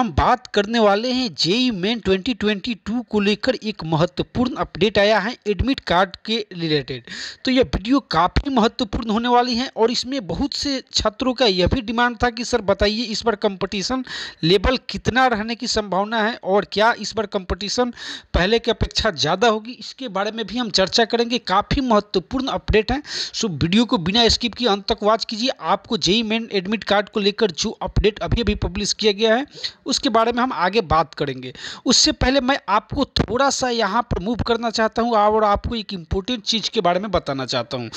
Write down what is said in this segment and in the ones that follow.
हम बात करने वाले हैं जेई मेन 2022 को लेकर एक महत्वपूर्ण अपडेट आया है एडमिट कार्ड के रिलेटेड तो यह वीडियो काफ़ी महत्वपूर्ण होने वाली है और इसमें बहुत से छात्रों का यह भी डिमांड था कि सर बताइए इस बार कंपटीशन लेवल कितना रहने की संभावना है और क्या इस बार कंपटीशन पहले की अपेक्षा ज़्यादा होगी इसके बारे में भी हम चर्चा करेंगे काफ़ी महत्वपूर्ण अपडेट है सो वीडियो को बिना स्किप किए अंत तक वॉच कीजिए आपको जेई मेन एडमिट कार्ड को लेकर जो अपडेट अभी अभी पब्लिश किया गया है उसके बारे में हम आगे बात करेंगे उससे पहले मैं आपको थोड़ा सा यहाँ पर मूव करना चाहता हूँ और आपको एक इम्पोर्टेंट चीज़ के बारे में बताना चाहता हूँ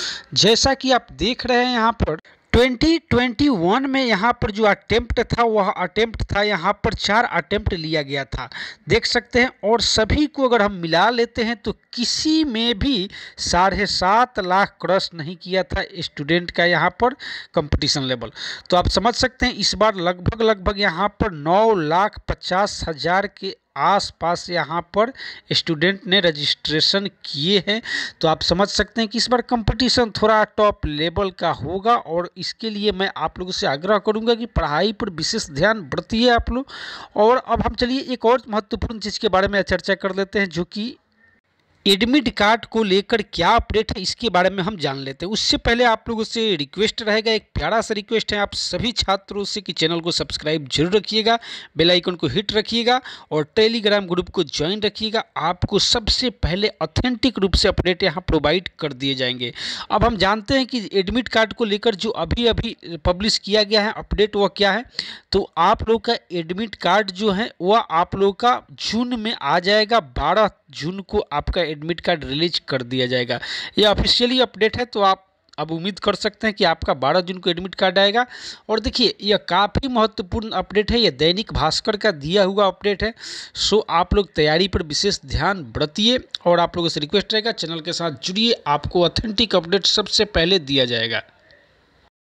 जैसा कि आप देख रहे हैं यहाँ पर 2021 में यहाँ पर जो अटेम्प्ट था वह अटेम्प्ट था यहाँ पर चार अटेम्प्ट लिया गया था देख सकते हैं और सभी को अगर हम मिला लेते हैं तो किसी में भी साढ़े सात लाख क्रॉस नहीं किया था स्टूडेंट का यहाँ पर कंपटीशन लेवल तो आप समझ सकते हैं इस बार लगभग लगभग यहाँ पर नौ लाख पचास हज़ार के आसपास यहाँ पर स्टूडेंट ने रजिस्ट्रेशन किए हैं तो आप समझ सकते हैं कि इस बार कंपटीशन थोड़ा टॉप लेवल का होगा और इसके लिए मैं आप लोगों से आग्रह करूँगा कि पढ़ाई पर विशेष ध्यान बरतिए आप लोग और अब हम चलिए एक और महत्वपूर्ण चीज़ के बारे में चर्चा कर लेते हैं जो कि एडमिट कार्ड को लेकर क्या अपडेट है इसके बारे में हम जान लेते हैं उससे पहले आप लोगों से रिक्वेस्ट रहेगा एक प्यारा सा रिक्वेस्ट है आप सभी छात्रों से कि चैनल को सब्सक्राइब जरूर रखिएगा बेल आइकन को हिट रखिएगा और टेलीग्राम ग्रुप को ज्वाइन रखिएगा आपको सबसे पहले ऑथेंटिक रूप से अपडेट यहाँ प्रोवाइड कर दिए जाएंगे अब हम जानते हैं कि एडमिट कार्ड को लेकर जो अभी अभी पब्लिश किया गया है अपडेट वह क्या है तो आप लोग का एडमिट कार्ड जो है वह आप लोग का जून में आ जाएगा बारह जून को आपका एडमिट कार्ड रिलीज कर दिया जाएगा ये ऑफिशियली अपडेट है तो आप अब उम्मीद कर सकते हैं कि आपका 12 जून को एडमिट कार्ड आएगा और देखिए यह काफ़ी महत्वपूर्ण अपडेट है यह दैनिक भास्कर का दिया हुआ अपडेट है सो आप लोग तैयारी पर विशेष ध्यान बरतिए और आप लोगों से रिक्वेस्ट रहेगा चैनल के साथ जुड़िए आपको ऑथेंटिक अपडेट सबसे पहले दिया जाएगा